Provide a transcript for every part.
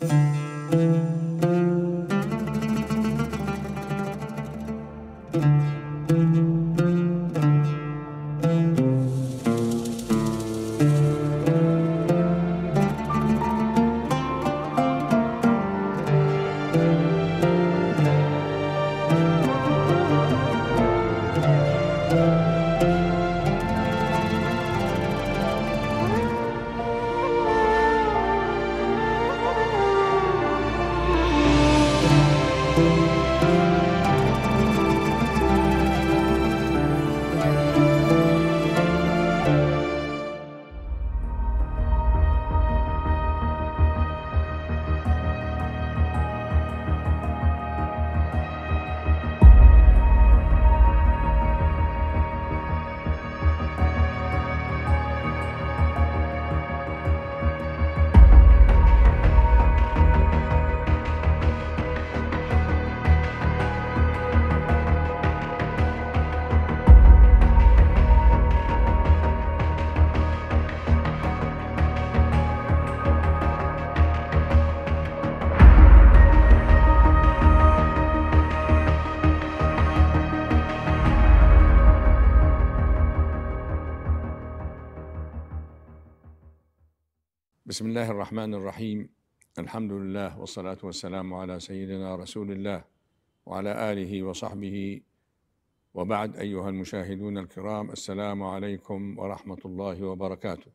thank you بسم الله الرحمن الرحيم الحمد لله والصلاة والسلام على سيدنا رسول الله وعلى آله وصحبه وبعد أيها المشاهدون الكرام السلام عليكم ورحمة الله وبركاته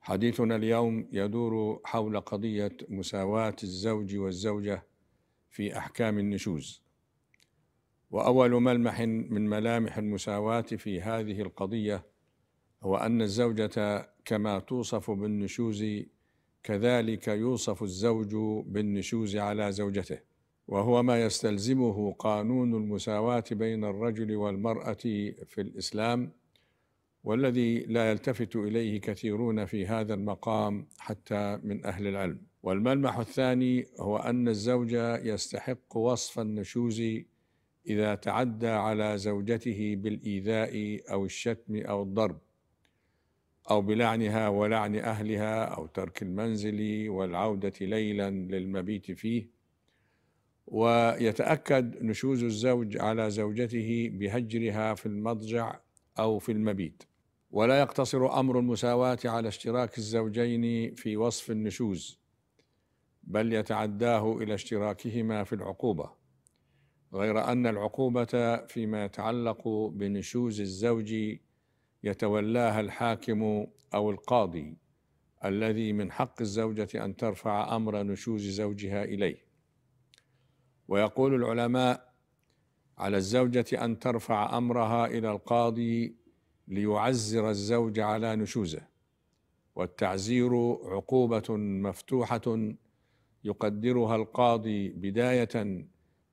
حديثنا اليوم يدور حول قضية مساواة الزوج والزوجة في أحكام النشوز وأول ملمح من ملامح المساواة في هذه القضية وأن الزوجة كما توصف بالنشوز كذلك يوصف الزوج بالنشوز على زوجته وهو ما يستلزمه قانون المساواة بين الرجل والمرأة في الإسلام والذي لا يلتفت إليه كثيرون في هذا المقام حتى من أهل العلم والملمح الثاني هو أن الزوج يستحق وصف النشوز إذا تعدى على زوجته بالإيذاء أو الشتم أو الضرب أو بلعنها ولعن أهلها أو ترك المنزل والعودة ليلا للمبيت فيه ويتأكد نشوز الزوج على زوجته بهجرها في المضجع أو في المبيت ولا يقتصر أمر المساواة على اشتراك الزوجين في وصف النشوز بل يتعداه إلى اشتراكهما في العقوبة غير أن العقوبة فيما يتعلق بنشوز الزوج يتولاها الحاكم او القاضي الذي من حق الزوجه ان ترفع امر نشوز زوجها اليه ويقول العلماء على الزوجه ان ترفع امرها الى القاضي ليعزر الزوج على نشوزه والتعزير عقوبه مفتوحه يقدرها القاضي بدايه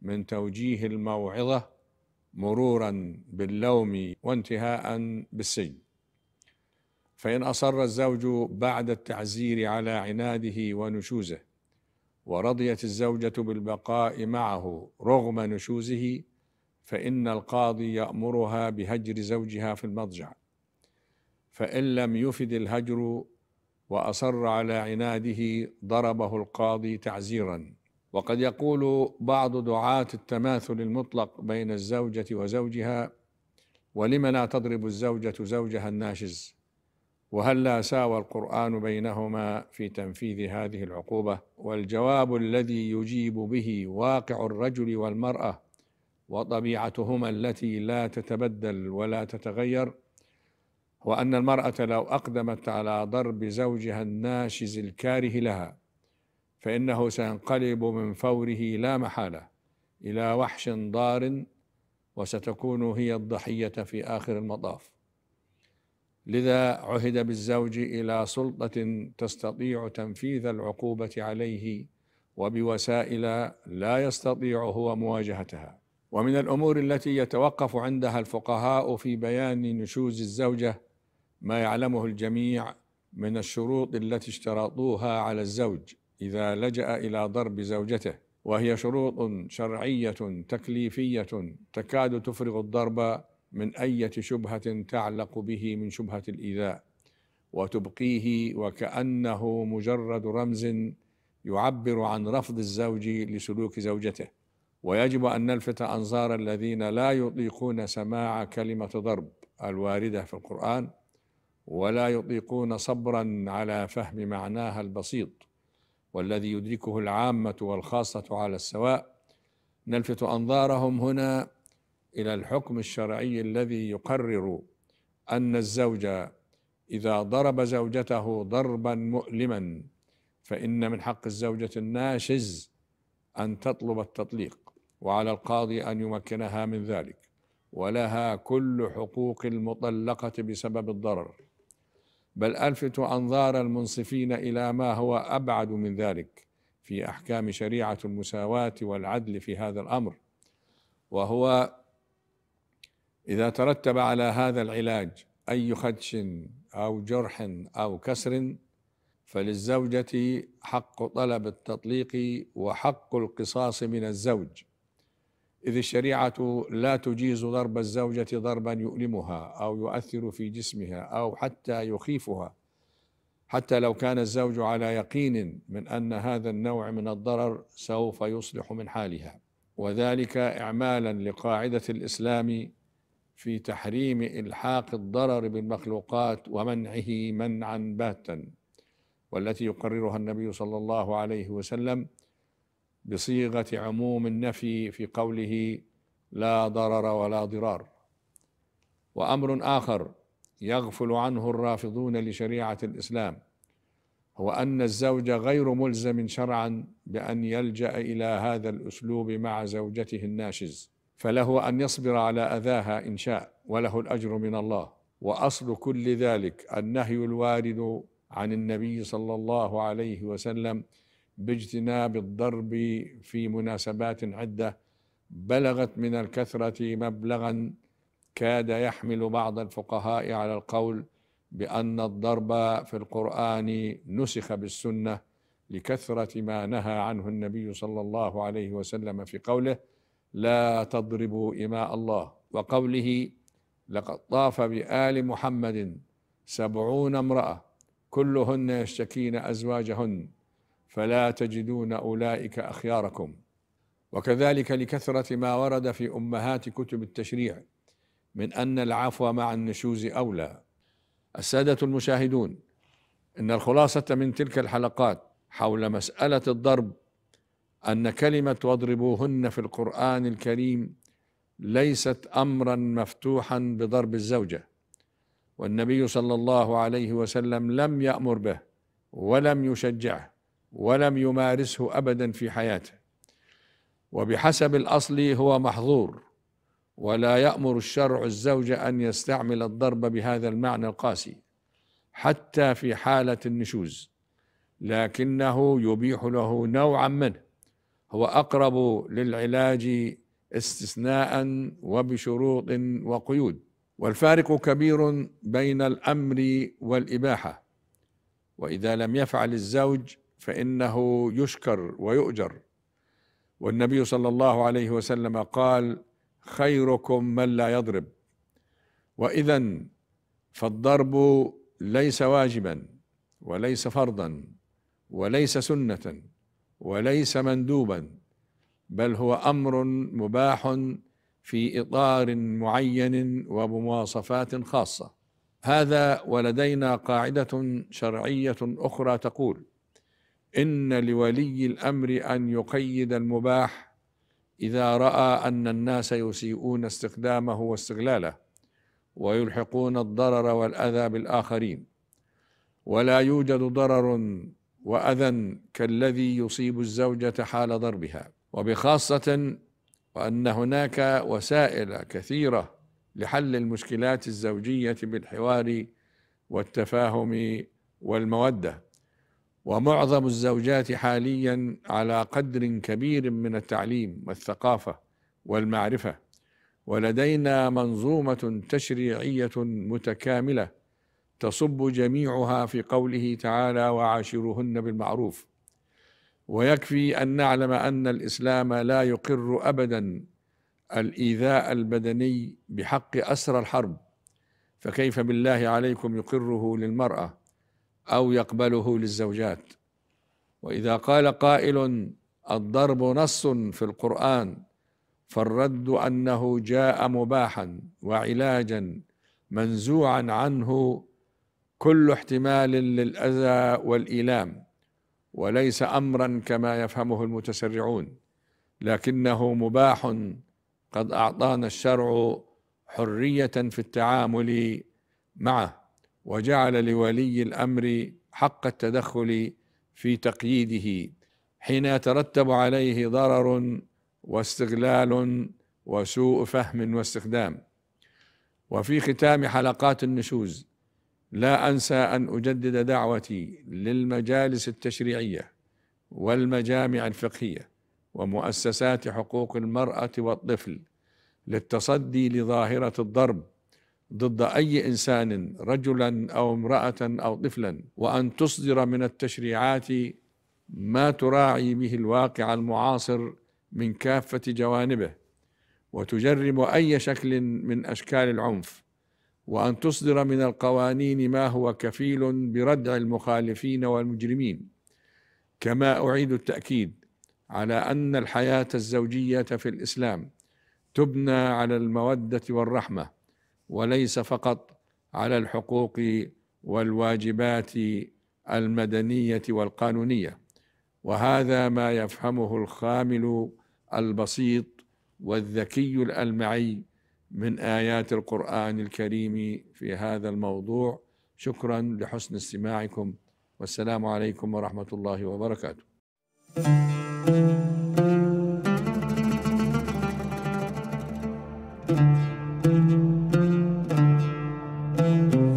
من توجيه الموعظه مرورا باللوم وانتهاء بالسجن فإن أصر الزوج بعد التعزير على عناده ونشوزه ورضيت الزوجة بالبقاء معه رغم نشوزه فإن القاضي يأمرها بهجر زوجها في المضجع فإن لم يفد الهجر وأصر على عناده ضربه القاضي تعزيرا وقد يقول بعض دعاة التماثل المطلق بين الزوجة وزوجها ولم لا تضرب الزوجة زوجها الناشز وهل لا ساوى القرآن بينهما في تنفيذ هذه العقوبة والجواب الذي يجيب به واقع الرجل والمرأة وطبيعتهما التي لا تتبدل ولا تتغير هو أن المرأة لو أقدمت على ضرب زوجها الناشز الكاره لها فإنه سينقلب من فوره لا محالة إلى وحش ضار وستكون هي الضحية في آخر المطاف لذا عهد بالزوج إلى سلطة تستطيع تنفيذ العقوبة عليه وبوسائل لا يستطيع هو مواجهتها ومن الأمور التي يتوقف عندها الفقهاء في بيان نشوز الزوجة ما يعلمه الجميع من الشروط التي اشترطوها على الزوج إذا لجأ إلى ضرب زوجته وهي شروط شرعية تكليفية تكاد تفرغ الضرب من أية شبهة تعلق به من شبهة الإيذاء وتبقيه وكأنه مجرد رمز يعبر عن رفض الزوج لسلوك زوجته ويجب أن نلفت أنظار الذين لا يطيقون سماع كلمة ضرب الواردة في القرآن ولا يطيقون صبرا على فهم معناها البسيط والذي يدركه العامة والخاصة على السواء نلفت أنظارهم هنا إلى الحكم الشرعي الذي يقرر أن الزوج إذا ضرب زوجته ضربا مؤلما فإن من حق الزوجة الناشز أن تطلب التطليق وعلى القاضي أن يمكنها من ذلك ولها كل حقوق المطلقة بسبب الضرر بل الفت انظار المنصفين الى ما هو ابعد من ذلك في احكام شريعه المساواه والعدل في هذا الامر وهو اذا ترتب على هذا العلاج اي خدش او جرح او كسر فللزوجه حق طلب التطليق وحق القصاص من الزوج إذ الشريعة لا تجيز ضرب الزوجة ضربا يؤلمها أو يؤثر في جسمها أو حتى يخيفها حتى لو كان الزوج على يقين من أن هذا النوع من الضرر سوف يصلح من حالها وذلك إعمالا لقاعدة الإسلام في تحريم إلحاق الضرر بالمخلوقات ومنعه منعا باتا والتي يقررها النبي صلى الله عليه وسلم بصيغه عموم النفي في قوله لا ضرر ولا ضرار وامر اخر يغفل عنه الرافضون لشريعه الاسلام هو ان الزوج غير ملزم شرعا بان يلجا الى هذا الاسلوب مع زوجته الناشز فله ان يصبر على اذاها ان شاء وله الاجر من الله واصل كل ذلك النهي الوارد عن النبي صلى الله عليه وسلم باجتناب الضرب في مناسبات عده بلغت من الكثره مبلغا كاد يحمل بعض الفقهاء على القول بان الضرب في القران نسخ بالسنه لكثره ما نهى عنه النبي صلى الله عليه وسلم في قوله لا تضربوا اماء الله وقوله لقد طاف بال محمد سبعون امراه كلهن يشتكين ازواجهن فلا تجدون أولئك أخياركم وكذلك لكثرة ما ورد في أمهات كتب التشريع من أن العفو مع النشوز أولى السادة المشاهدون إن الخلاصة من تلك الحلقات حول مسألة الضرب أن كلمة واضربوهن في القرآن الكريم ليست أمرا مفتوحا بضرب الزوجة والنبي صلى الله عليه وسلم لم يأمر به ولم يشجعه ولم يمارسه أبدا في حياته وبحسب الأصل هو محظور ولا يأمر الشرع الزوج أن يستعمل الضرب بهذا المعنى القاسي حتى في حالة النشوز لكنه يبيح له نوعا منه هو أقرب للعلاج استثناء وبشروط وقيود والفارق كبير بين الأمر والإباحة وإذا لم يفعل الزوج فانه يشكر ويؤجر والنبي صلى الله عليه وسلم قال خيركم من لا يضرب واذا فالضرب ليس واجبا وليس فرضا وليس سنه وليس مندوبا بل هو امر مباح في اطار معين وبمواصفات خاصه هذا ولدينا قاعده شرعيه اخرى تقول إن لولي الأمر أن يقيد المباح إذا رأى أن الناس يسيئون استخدامه واستغلاله ويلحقون الضرر والأذى بالآخرين ولا يوجد ضرر وأذى كالذي يصيب الزوجة حال ضربها وبخاصة وأن هناك وسائل كثيرة لحل المشكلات الزوجية بالحوار والتفاهم والموده ومعظم الزوجات حاليا على قدر كبير من التعليم والثقافه والمعرفه ولدينا منظومه تشريعيه متكامله تصب جميعها في قوله تعالى وعاشرهن بالمعروف ويكفي ان نعلم ان الاسلام لا يقر ابدا الايذاء البدني بحق اسرى الحرب فكيف بالله عليكم يقره للمراه أو يقبله للزوجات وإذا قال قائل الضرب نص في القرآن فالرد أنه جاء مباحا وعلاجا منزوعا عنه كل احتمال للأذى والإيلام وليس أمرا كما يفهمه المتسرعون لكنه مباح قد أعطانا الشرع حرية في التعامل معه وجعل لولي الامر حق التدخل في تقييده حين يترتب عليه ضرر واستغلال وسوء فهم واستخدام وفي ختام حلقات النشوز لا انسى ان اجدد دعوتي للمجالس التشريعيه والمجامع الفقهيه ومؤسسات حقوق المراه والطفل للتصدي لظاهره الضرب ضد اي انسان رجلا او امراه او طفلا وان تصدر من التشريعات ما تراعي به الواقع المعاصر من كافه جوانبه وتجرم اي شكل من اشكال العنف وان تصدر من القوانين ما هو كفيل بردع المخالفين والمجرمين كما اعيد التاكيد على ان الحياه الزوجيه في الاسلام تبنى على الموده والرحمه وليس فقط على الحقوق والواجبات المدنيه والقانونيه وهذا ما يفهمه الخامل البسيط والذكي الالمعي من ايات القران الكريم في هذا الموضوع شكرا لحسن استماعكم والسلام عليكم ورحمه الله وبركاته Thank you.